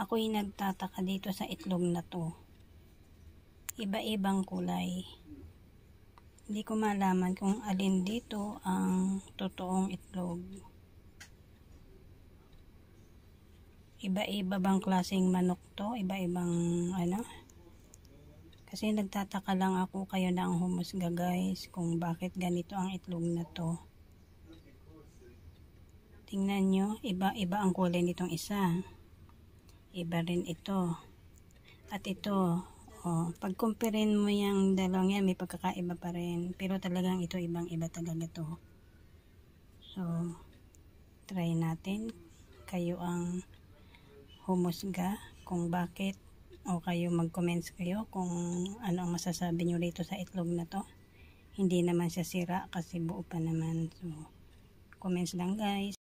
ako'y nagtataka dito sa itlog na to iba-ibang kulay hindi ko malaman kung alin dito ang totoong itlog iba-iba bang klaseng manok to iba-ibang ano kasi nagtataka lang ako kayo na ang humusga guys kung bakit ganito ang itlog na to tingnan nyo iba-iba ang kulay nitong isa Iba rin ito. At ito, oh, pag comparein mo yung dalawang yan, may pagkakaiba pa rin. Pero talagang ito, ibang-iba talaga to. So, try natin. Kayo ang humusga kung bakit o kayo mag-comments kayo kung ano ang masasabi nyo dito sa itlog na to. Hindi naman siya sira kasi buo pa naman. So, comments lang guys.